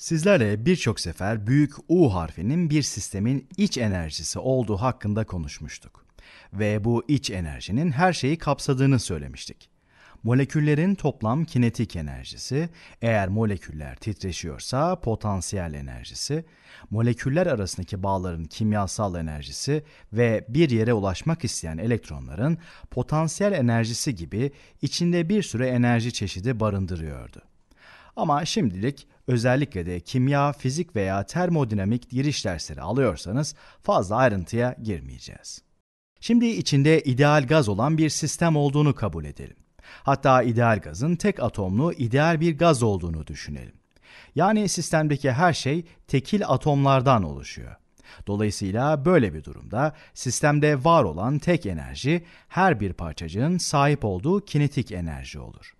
Sizlerle birçok sefer büyük U harfinin bir sistemin iç enerjisi olduğu hakkında konuşmuştuk. Ve bu iç enerjinin her şeyi kapsadığını söylemiştik. Moleküllerin toplam kinetik enerjisi, eğer moleküller titreşiyorsa potansiyel enerjisi, moleküller arasındaki bağların kimyasal enerjisi ve bir yere ulaşmak isteyen elektronların potansiyel enerjisi gibi içinde bir sürü enerji çeşidi barındırıyordu. Ama şimdilik özellikle de kimya, fizik veya termodinamik giriş dersleri alıyorsanız fazla ayrıntıya girmeyeceğiz. Şimdi içinde ideal gaz olan bir sistem olduğunu kabul edelim. Hatta ideal gazın tek atomlu ideal bir gaz olduğunu düşünelim. Yani sistemdeki her şey tekil atomlardan oluşuyor. Dolayısıyla böyle bir durumda sistemde var olan tek enerji her bir parçacığın sahip olduğu kinetik enerji olur.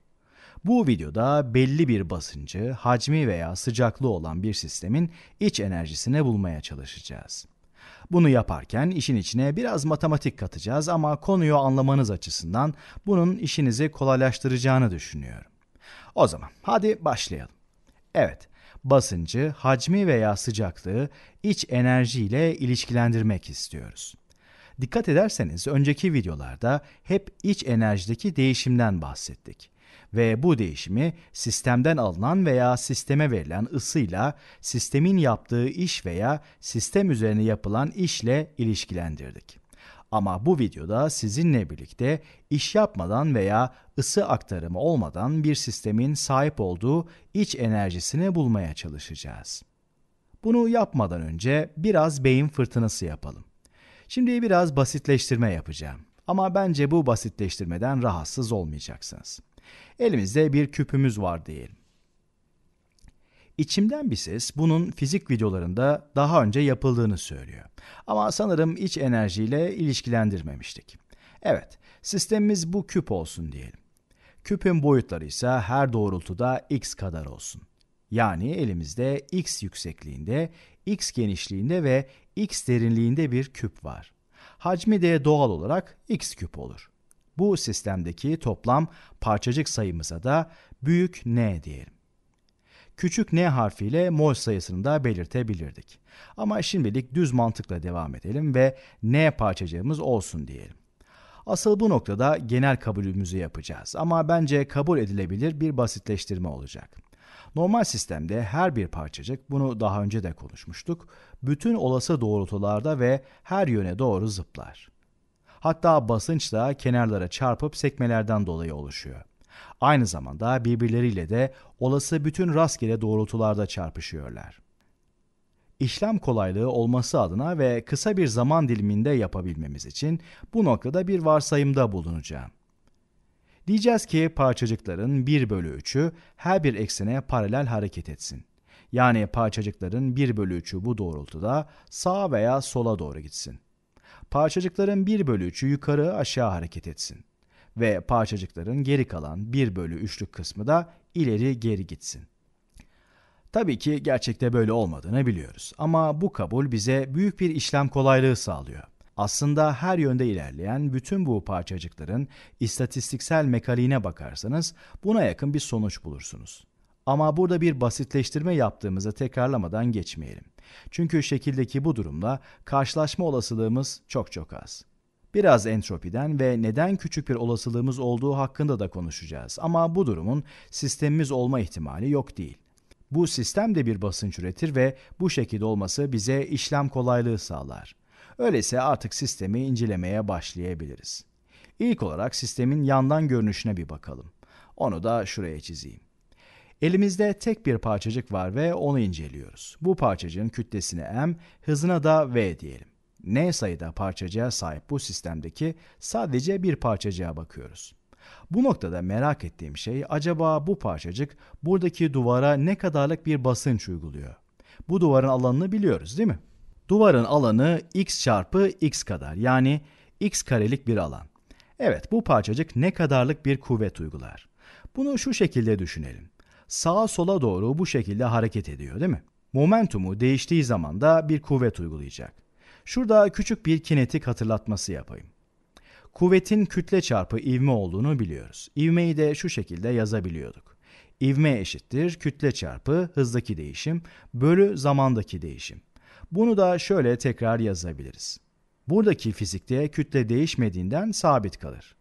Bu videoda belli bir basıncı, hacmi veya sıcaklığı olan bir sistemin iç enerjisini bulmaya çalışacağız. Bunu yaparken işin içine biraz matematik katacağız ama konuyu anlamanız açısından bunun işinizi kolaylaştıracağını düşünüyorum. O zaman hadi başlayalım. Evet, basıncı, hacmi veya sıcaklığı iç enerji ile ilişkilendirmek istiyoruz. Dikkat ederseniz önceki videolarda hep iç enerjideki değişimden bahsettik ve bu değişimi sistemden alınan veya sisteme verilen ısıyla sistemin yaptığı iş veya sistem üzerine yapılan işle ilişkilendirdik. Ama bu videoda sizinle birlikte iş yapmadan veya ısı aktarımı olmadan bir sistemin sahip olduğu iç enerjisini bulmaya çalışacağız. Bunu yapmadan önce biraz beyin fırtınası yapalım. Şimdi biraz basitleştirme yapacağım. Ama bence bu basitleştirmeden rahatsız olmayacaksınız. Elimizde bir küpümüz var diyelim. İçimden bir ses bunun fizik videolarında daha önce yapıldığını söylüyor. Ama sanırım iç enerjiyle ilişkilendirmemiştik. Evet, sistemimiz bu küp olsun diyelim. Küpün boyutları ise her doğrultuda x kadar olsun. Yani elimizde x yüksekliğinde, x genişliğinde ve x derinliğinde bir küp var. Hacmi de doğal olarak x küp olur. Bu sistemdeki toplam parçacık sayımıza da büyük N diyelim. Küçük N harfiyle mol sayısını da belirtebilirdik. Ama şimdilik düz mantıkla devam edelim ve N parçacığımız olsun diyelim. Asıl bu noktada genel kabulümüzü yapacağız ama bence kabul edilebilir bir basitleştirme olacak. Normal sistemde her bir parçacık, bunu daha önce de konuşmuştuk, bütün olası doğrultularda ve her yöne doğru zıplar hatta basınç da kenarlara çarpıp sekmelerden dolayı oluşuyor. Aynı zamanda birbirleriyle de olası bütün rastgele doğrultularda çarpışıyorlar. İşlem kolaylığı olması adına ve kısa bir zaman diliminde yapabilmemiz için bu noktada bir varsayımda bulunacağım. Diyeceğiz ki parçacıkların 1 bölü 3'ü her bir eksene paralel hareket etsin. Yani parçacıkların 1 bölü 3'ü bu doğrultuda sağa veya sola doğru gitsin parçacıkların 1 bölü 3'ü yukarı aşağı hareket etsin ve parçacıkların geri kalan 1 bölü 3'lük kısmı da ileri geri gitsin. Tabii ki gerçekte böyle olmadığını biliyoruz ama bu kabul bize büyük bir işlem kolaylığı sağlıyor. Aslında her yönde ilerleyen bütün bu parçacıkların istatistiksel mekaniğine bakarsanız buna yakın bir sonuç bulursunuz. Ama burada bir basitleştirme yaptığımızı tekrarlamadan geçmeyelim. Çünkü şekildeki bu durumla karşılaşma olasılığımız çok çok az. Biraz entropiden ve neden küçük bir olasılığımız olduğu hakkında da konuşacağız ama bu durumun sistemimiz olma ihtimali yok değil. Bu sistem de bir basınç üretir ve bu şekilde olması bize işlem kolaylığı sağlar. Öyleyse artık sistemi incelemeye başlayabiliriz. İlk olarak sistemin yandan görünüşüne bir bakalım. Onu da şuraya çizeyim. Elimizde tek bir parçacık var ve onu inceliyoruz. Bu parçacığın kütlesine m, hızına da v diyelim. N sayıda parçacığa sahip bu sistemdeki sadece bir parçacığa bakıyoruz. Bu noktada merak ettiğim şey acaba bu parçacık buradaki duvara ne kadarlık bir basınç uyguluyor? Bu duvarın alanını biliyoruz değil mi? Duvarın alanı x çarpı x kadar yani x karelik bir alan. Evet bu parçacık ne kadarlık bir kuvvet uygular? Bunu şu şekilde düşünelim sağa sola doğru bu şekilde hareket ediyor değil mi? Momentumu değiştiği zaman da bir kuvvet uygulayacak. Şurada küçük bir kinetik hatırlatması yapayım. Kuvvetin kütle çarpı ivme olduğunu biliyoruz. İvmeyi de şu şekilde yazabiliyorduk. İvme eşittir kütle çarpı hızdaki değişim bölü zamandaki değişim. Bunu da şöyle tekrar yazabiliriz. Buradaki fizikte kütle değişmediğinden sabit kalır.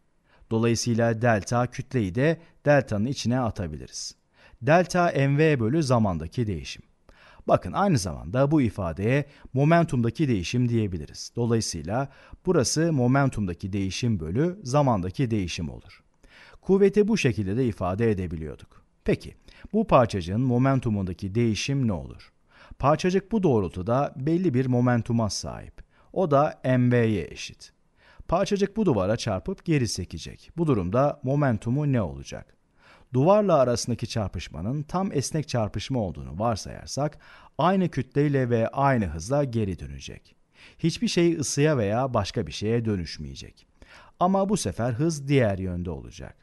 Dolayısıyla delta kütleyi de delta'nın içine atabiliriz delta mv bölü zamandaki değişim. Bakın aynı zamanda bu ifadeye momentumdaki değişim diyebiliriz. Dolayısıyla burası momentumdaki değişim bölü zamandaki değişim olur. Kuvveti bu şekilde de ifade edebiliyorduk. Peki bu parçacığın momentumundaki değişim ne olur? Parçacık bu doğrultuda belli bir momentuma sahip. O da mv'ye eşit. Parçacık bu duvara çarpıp geri sekecek. Bu durumda momentumu ne olacak? duvarla arasındaki çarpışmanın tam esnek çarpışma olduğunu varsayarsak aynı kütleyle ve aynı hızla geri dönecek. Hiçbir şey ısıya veya başka bir şeye dönüşmeyecek. Ama bu sefer hız diğer yönde olacak.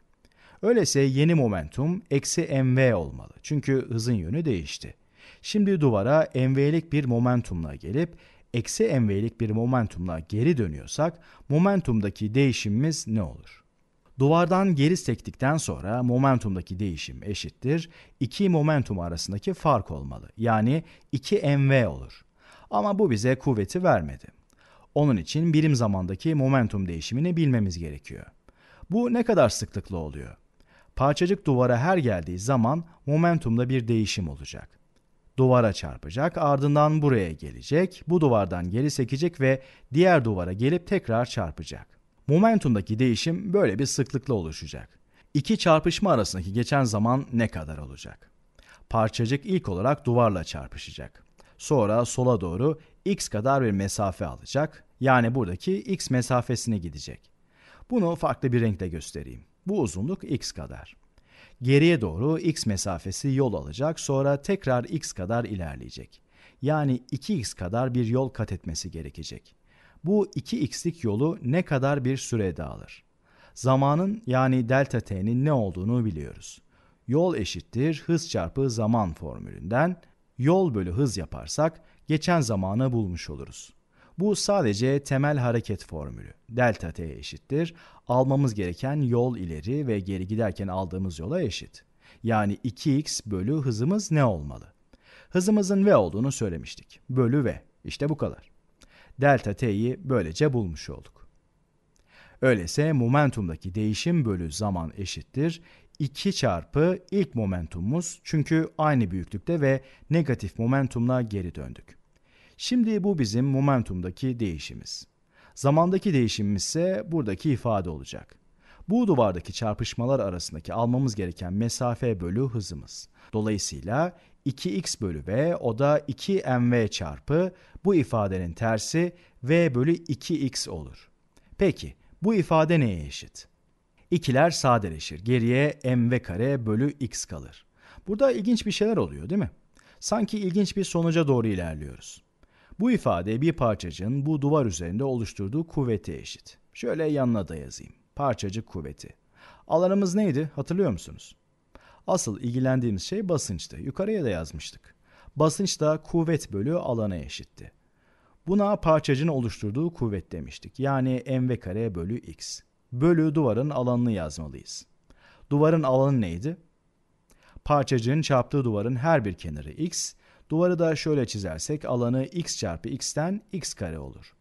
Öyleyse yeni momentum eksi mv olmalı çünkü hızın yönü değişti. Şimdi duvara mv'lik bir momentumla gelip eksi mv'lik bir momentumla geri dönüyorsak momentumdaki değişimimiz ne olur? Duvardan geri sektikten sonra momentumdaki değişim eşittir. iki momentum arasındaki fark olmalı. Yani 2 mv olur. Ama bu bize kuvveti vermedi. Onun için birim zamandaki momentum değişimini bilmemiz gerekiyor. Bu ne kadar sıklıklı oluyor? Parçacık duvara her geldiği zaman momentumda bir değişim olacak. Duvara çarpacak, ardından buraya gelecek, bu duvardan geri sekecek ve diğer duvara gelip tekrar çarpacak. Momentumdaki değişim böyle bir sıklıkla oluşacak. İki çarpışma arasındaki geçen zaman ne kadar olacak? Parçacık ilk olarak duvarla çarpışacak. Sonra sola doğru x kadar bir mesafe alacak. Yani buradaki x mesafesine gidecek. Bunu farklı bir renkle göstereyim. Bu uzunluk x kadar. Geriye doğru x mesafesi yol alacak sonra tekrar x kadar ilerleyecek. Yani 2x kadar bir yol kat etmesi gerekecek. Bu 2x'lik yolu ne kadar bir sürede alır? Zamanın yani delta t'nin ne olduğunu biliyoruz. Yol eşittir hız çarpı zaman formülünden yol bölü hız yaparsak geçen zamanı bulmuş oluruz. Bu sadece temel hareket formülü. Delta t eşittir. Almamız gereken yol ileri ve geri giderken aldığımız yola eşit. Yani 2x bölü hızımız ne olmalı? Hızımızın v olduğunu söylemiştik. Bölü v. İşte bu kadar delta t'yi böylece bulmuş olduk. Öyleyse momentumdaki değişim bölü zaman eşittir 2 çarpı ilk momentumumuz çünkü aynı büyüklükte ve negatif momentumla geri döndük. Şimdi bu bizim momentumdaki değişimiz. Zamandaki değişimimiz ise buradaki ifade olacak bu duvardaki çarpışmalar arasındaki almamız gereken mesafe bölü hızımız. Dolayısıyla 2x bölü v o da 2mv çarpı bu ifadenin tersi v bölü 2x olur. Peki bu ifade neye eşit? İkiler sadeleşir. Geriye mv kare bölü x kalır. Burada ilginç bir şeyler oluyor değil mi? Sanki ilginç bir sonuca doğru ilerliyoruz. Bu ifade bir parçacığın bu duvar üzerinde oluşturduğu kuvvete eşit. Şöyle yanına da yazayım parçacık kuvveti. Alanımız neydi hatırlıyor musunuz? Asıl ilgilendiğimiz şey basınçtı. Yukarıya da yazmıştık. Basınç da kuvvet bölü alana eşitti. Buna parçacığın oluşturduğu kuvvet demiştik. Yani mv kare bölü x. Bölü duvarın alanını yazmalıyız. Duvarın alanı neydi? Parçacığın çarptığı duvarın her bir kenarı x. Duvarı da şöyle çizersek alanı x çarpı x'ten x kare olur.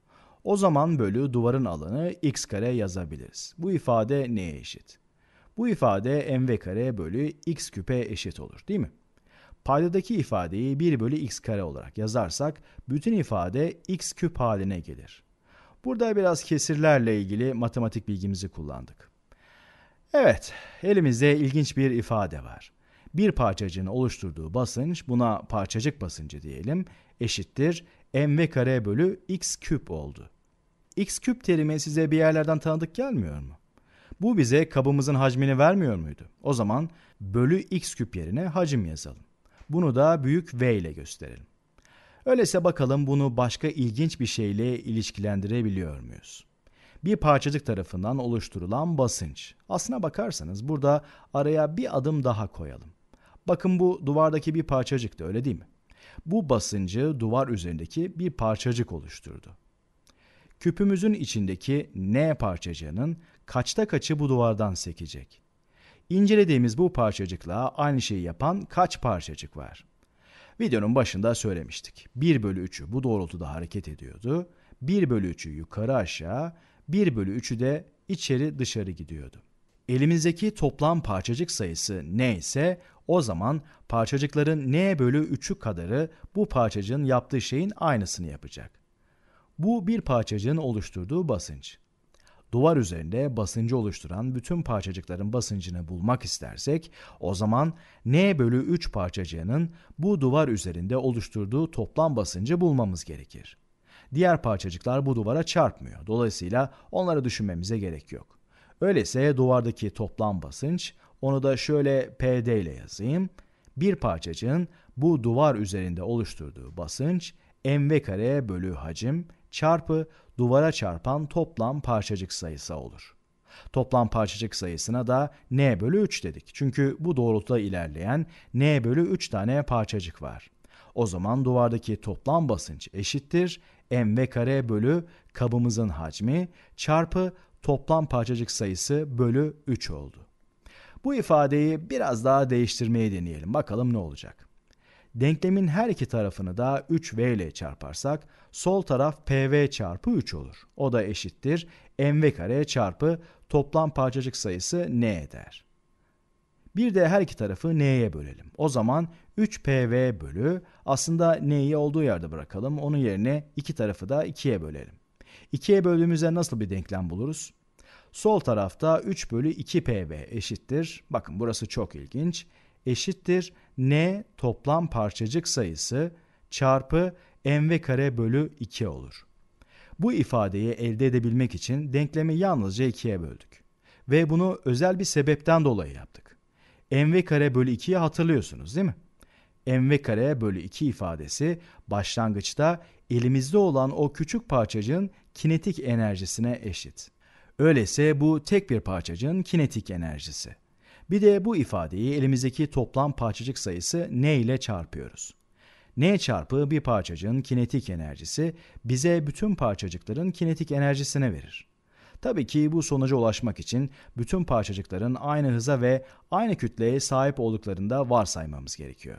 O zaman bölü duvarın alanı x kare yazabiliriz. Bu ifade neye eşit? Bu ifade mv kare bölü x küpe eşit olur değil mi? Paydadaki ifadeyi 1 bölü x kare olarak yazarsak bütün ifade x küp haline gelir. Burada biraz kesirlerle ilgili matematik bilgimizi kullandık. Evet, elimizde ilginç bir ifade var. Bir parçacığın oluşturduğu basınç, buna parçacık basıncı diyelim, eşittir mv kare bölü x küp oldu x küp terimi size bir yerlerden tanıdık gelmiyor mu? Bu bize kabımızın hacmini vermiyor muydu? O zaman bölü x küp yerine hacim yazalım. Bunu da büyük V ile gösterelim. Öyleyse bakalım bunu başka ilginç bir şeyle ilişkilendirebiliyor muyuz? Bir parçacık tarafından oluşturulan basınç. Aslına bakarsanız burada araya bir adım daha koyalım. Bakın bu duvardaki bir parçacıktı öyle değil mi? Bu basıncı duvar üzerindeki bir parçacık oluşturdu. Küpümüzün içindeki N parçacığının kaçta kaçı bu duvardan sekecek? İncelediğimiz bu parçacıkla aynı şeyi yapan kaç parçacık var? Videonun başında söylemiştik. 1 bölü 3'ü bu doğrultuda hareket ediyordu. 1 bölü 3'ü yukarı aşağı, 1 bölü 3'ü de içeri dışarı gidiyordu. Elimizdeki toplam parçacık sayısı n ise o zaman parçacıkların n bölü 3'ü kadarı bu parçacığın yaptığı şeyin aynısını yapacak. Bu bir parçacığın oluşturduğu basınç. Duvar üzerinde basıncı oluşturan bütün parçacıkların basıncını bulmak istersek o zaman n bölü 3 parçacığının bu duvar üzerinde oluşturduğu toplam basıncı bulmamız gerekir. Diğer parçacıklar bu duvara çarpmıyor. Dolayısıyla onları düşünmemize gerek yok. Öyleyse duvardaki toplam basınç onu da şöyle PD ile yazayım. Bir parçacığın bu duvar üzerinde oluşturduğu basınç mv kare bölü hacim çarpı duvara çarpan toplam parçacık sayısı olur. Toplam parçacık sayısına da n bölü 3 dedik. Çünkü bu doğrultuda ilerleyen n bölü 3 tane parçacık var. O zaman duvardaki toplam basınç eşittir m mv kare bölü kabımızın hacmi çarpı toplam parçacık sayısı bölü 3 oldu. Bu ifadeyi biraz daha değiştirmeyi deneyelim. Bakalım ne olacak. Denklemin her iki tarafını da 3v ile çarparsak sol taraf pv çarpı 3 olur. O da eşittir mv kare çarpı toplam parçacık sayısı n eder. Bir de her iki tarafı n'ye bölelim. O zaman 3pv bölü aslında n'yi olduğu yerde bırakalım. Onun yerine iki tarafı da 2'ye bölelim. 2'ye böldüğümüzde nasıl bir denklem buluruz? Sol tarafta 3 bölü 2pv eşittir. Bakın burası çok ilginç eşittir n toplam parçacık sayısı çarpı mv kare bölü 2 olur. Bu ifadeyi elde edebilmek için denklemi yalnızca 2'ye böldük. Ve bunu özel bir sebepten dolayı yaptık. mv kare bölü 2'yi hatırlıyorsunuz değil mi? mv kare bölü 2 ifadesi başlangıçta elimizde olan o küçük parçacığın kinetik enerjisine eşit. Öyleyse bu tek bir parçacığın kinetik enerjisi. Bir de bu ifadeyi elimizdeki toplam parçacık sayısı n ile çarpıyoruz. n çarpı bir parçacığın kinetik enerjisi bize bütün parçacıkların kinetik enerjisini verir. Tabii ki bu sonuca ulaşmak için bütün parçacıkların aynı hıza ve aynı kütleye sahip olduklarını da varsaymamız gerekiyor.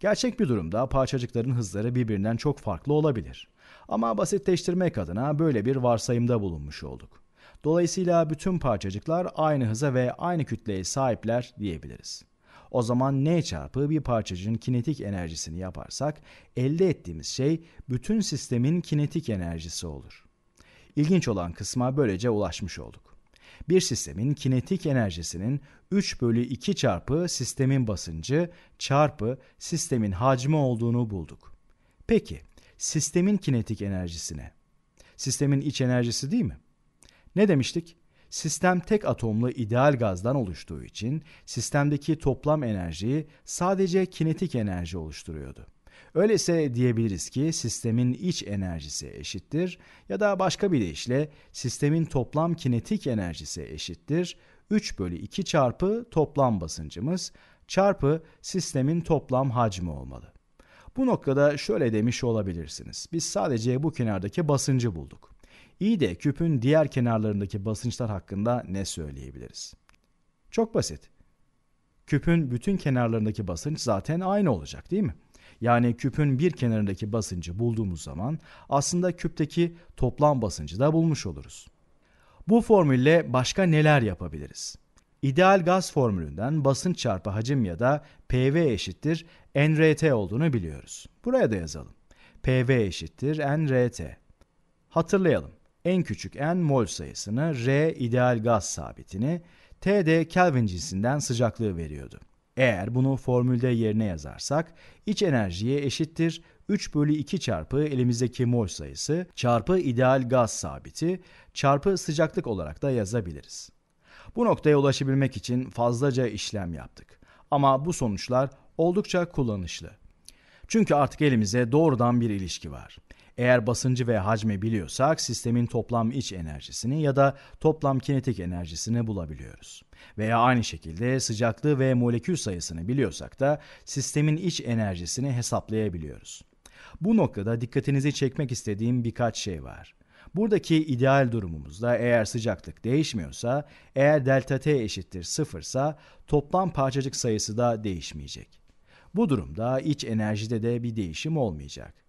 Gerçek bir durumda parçacıkların hızları birbirinden çok farklı olabilir. Ama basitleştirmek adına böyle bir varsayımda bulunmuş olduk. Dolayısıyla bütün parçacıklar aynı hıza ve aynı kütleye sahipler diyebiliriz. O zaman n çarpı bir parçacığın kinetik enerjisini yaparsak elde ettiğimiz şey bütün sistemin kinetik enerjisi olur. İlginç olan kısma böylece ulaşmış olduk. Bir sistemin kinetik enerjisinin 3 bölü 2 çarpı sistemin basıncı çarpı sistemin hacmi olduğunu bulduk. Peki sistemin kinetik enerjisine? Sistemin iç enerjisi değil mi? Ne demiştik? Sistem tek atomlu ideal gazdan oluştuğu için sistemdeki toplam enerjiyi sadece kinetik enerji oluşturuyordu. Öyleyse diyebiliriz ki sistemin iç enerjisi eşittir ya da başka bir deyişle sistemin toplam kinetik enerjisi eşittir 3 bölü 2 çarpı toplam basıncımız çarpı sistemin toplam hacmi olmalı. Bu noktada şöyle demiş olabilirsiniz. Biz sadece bu kenardaki basıncı bulduk. İyi de küpün diğer kenarlarındaki basınçlar hakkında ne söyleyebiliriz? Çok basit. Küpün bütün kenarlarındaki basınç zaten aynı olacak değil mi? Yani küpün bir kenarındaki basıncı bulduğumuz zaman aslında küpteki toplam basıncı da bulmuş oluruz. Bu formülle başka neler yapabiliriz? İdeal gaz formülünden basınç çarpı hacim ya da PV eşittir NRT olduğunu biliyoruz. Buraya da yazalım. PV eşittir NRT. Hatırlayalım en küçük en mol sayısını, R ideal gaz sabitini, T de Kelvin cinsinden sıcaklığı veriyordu. Eğer bunu formülde yerine yazarsak iç enerjiye eşittir 3 bölü 2 çarpı elimizdeki mol sayısı çarpı ideal gaz sabiti çarpı sıcaklık olarak da yazabiliriz. Bu noktaya ulaşabilmek için fazlaca işlem yaptık. Ama bu sonuçlar oldukça kullanışlı. Çünkü artık elimize doğrudan bir ilişki var. Eğer basıncı ve hacmi biliyorsak sistemin toplam iç enerjisini ya da toplam kinetik enerjisini bulabiliyoruz. Veya aynı şekilde sıcaklığı ve molekül sayısını biliyorsak da sistemin iç enerjisini hesaplayabiliyoruz. Bu noktada dikkatinizi çekmek istediğim birkaç şey var. Buradaki ideal durumumuzda eğer sıcaklık değişmiyorsa, eğer delta T eşittir sıfırsa toplam parçacık sayısı da değişmeyecek. Bu durumda iç enerjide de bir değişim olmayacak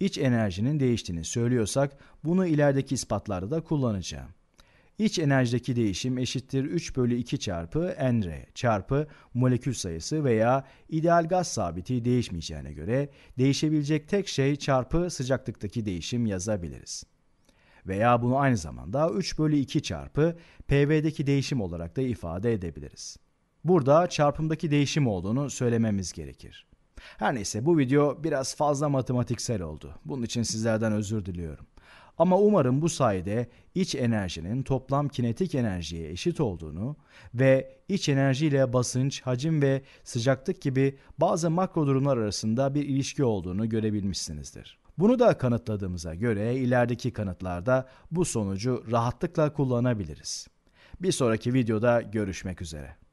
iç enerjinin değiştiğini söylüyorsak bunu ilerideki ispatlarda da kullanacağım. İç enerjideki değişim eşittir 3 bölü 2 çarpı nR çarpı molekül sayısı veya ideal gaz sabiti değişmeyeceğine göre değişebilecek tek şey çarpı sıcaklıktaki değişim yazabiliriz. Veya bunu aynı zamanda 3 bölü 2 çarpı PV'deki değişim olarak da ifade edebiliriz. Burada çarpımdaki değişim olduğunu söylememiz gerekir. Her neyse bu video biraz fazla matematiksel oldu. Bunun için sizlerden özür diliyorum. Ama umarım bu sayede iç enerjinin toplam kinetik enerjiye eşit olduğunu ve iç enerjiyle basınç, hacim ve sıcaklık gibi bazı makro durumlar arasında bir ilişki olduğunu görebilmişsinizdir. Bunu da kanıtladığımıza göre ilerideki kanıtlarda bu sonucu rahatlıkla kullanabiliriz. Bir sonraki videoda görüşmek üzere.